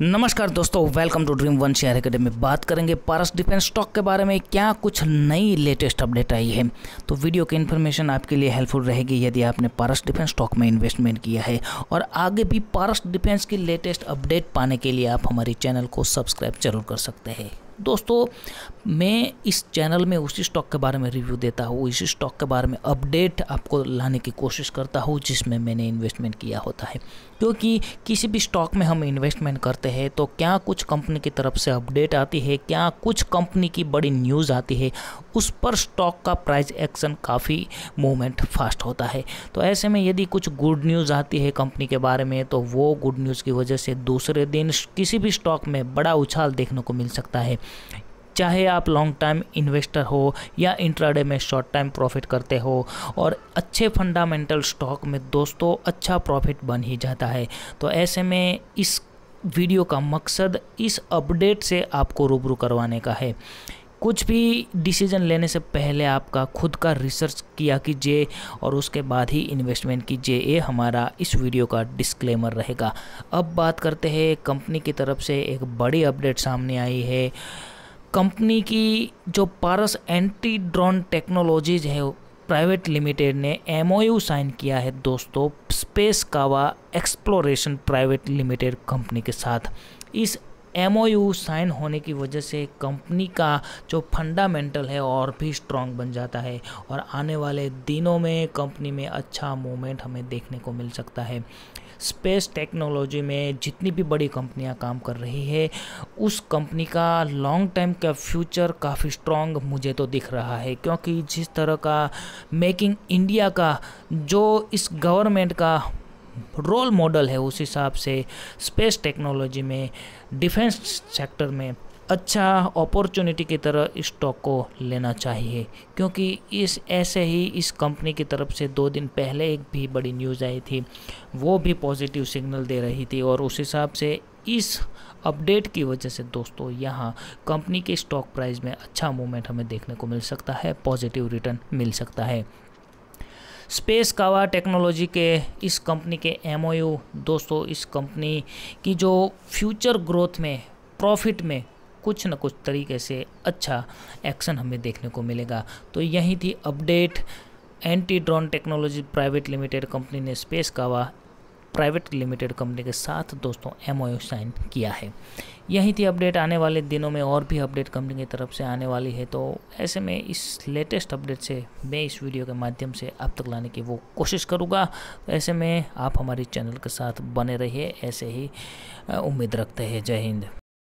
नमस्कार दोस्तों welcome to dream one share academy बात करेंगे पारस डिफेंस स्टॉक के बारे में क्या कुछ नई लेटेस्ट अपडेट आई है तो वीडियो की इन्फॉर्मेशन आपके लिए हेल्पफुल रहेगी यदि आपने पारस डिफेंस स्टॉक में इन्वेस्टमेंट किया है और आगे भी पारस डिफेंस की लेटेस्ट अपडेट पाने के लिए आप हमारे चैनल को सब्सक्राइब जरूर कर सकते हैं दोस्तों मैं इस चैनल में उसी स्टॉक के बारे में रिव्यू देता हूँ इसी स्टॉक के बारे में अपडेट आपको लाने की कोशिश करता हूँ जिसमें मैंने इन्वेस्टमेंट किया होता है क्योंकि किसी भी स्टॉक में हम इन्वेस्टमेंट करते हैं तो क्या कुछ कंपनी की तरफ से अपडेट आती है क्या कुछ कंपनी की बड़ी न्यूज़ आती है उस पर स्टॉक का प्राइस एक्शन काफ़ी मूवमेंट फास्ट होता है तो ऐसे में यदि कुछ गुड न्यूज़ आती है कंपनी के बारे में तो वो गुड न्यूज़ की वजह से दूसरे दिन किसी भी स्टॉक में बड़ा उछाल देखने को मिल सकता है चाहे आप लॉन्ग टाइम इन्वेस्टर हो या इंट्राडे में शॉर्ट टाइम प्रॉफिट करते हो और अच्छे फंडामेंटल स्टॉक में दोस्तों अच्छा प्रॉफिट बन ही जाता है तो ऐसे में इस वीडियो का मकसद इस अपडेट से आपको रूबरू करवाने का है कुछ भी डिसीजन लेने से पहले आपका खुद का रिसर्च किया कीजिए और उसके बाद ही इन्वेस्टमेंट कीजिए ये हमारा इस वीडियो का डिस्क्लेमर रहेगा अब बात करते हैं कंपनी की तरफ से एक बड़ी अपडेट सामने आई है कंपनी की जो पारस एंटी ड्रोन टेक्नोलॉजीज है प्राइवेट लिमिटेड ने एम साइन किया है दोस्तों स्पेस कावा एक्सप्लोरेशन प्राइवेट लिमिटेड कंपनी के साथ इस एम साइन होने की वजह से कंपनी का जो फंडामेंटल है और भी स्ट्रांग बन जाता है और आने वाले दिनों में कंपनी में अच्छा मोमेंट हमें देखने को मिल सकता है स्पेस टेक्नोलॉजी में जितनी भी बड़ी कंपनियां काम कर रही है उस कंपनी का लॉन्ग टाइम का फ्यूचर काफ़ी स्ट्रांग मुझे तो दिख रहा है क्योंकि जिस तरह का मेकिंग इंडिया का जो इस गवर्नमेंट का रोल मॉडल है उस हिसाब से स्पेस टेक्नोलॉजी में डिफेंस सेक्टर में अच्छा अपॉर्चुनिटी की तरह इस स्टॉक को लेना चाहिए क्योंकि इस ऐसे ही इस कंपनी की तरफ से दो दिन पहले एक भी बड़ी न्यूज़ आई थी वो भी पॉजिटिव सिग्नल दे रही थी और उस हिसाब से इस अपडेट की वजह से दोस्तों यहाँ कंपनी के स्टॉक प्राइस में अच्छा मूवमेंट हमें देखने को मिल सकता है पॉजिटिव रिटर्न मिल सकता है स्पेस कावा टेक्नोलॉजी के इस कंपनी के एमओयू दोस्तों इस कंपनी की जो फ्यूचर ग्रोथ में प्रॉफिट में कुछ ना कुछ तरीके से अच्छा एक्शन हमें देखने को मिलेगा तो यही थी update anti drone technology private limited company ने space Kawa private limited company के साथ दोस्तों एम साइन किया है यही थी अपडेट आने वाले दिनों में और भी अपडेट कंपनी की तरफ से आने वाली है तो ऐसे में इस लेटेस्ट अपडेट से मैं इस वीडियो के माध्यम से अब तक लाने की वो कोशिश करूँगा तो ऐसे में आप हमारे चैनल के साथ बने रहिए ऐसे ही उम्मीद रखते हैं जय हिंद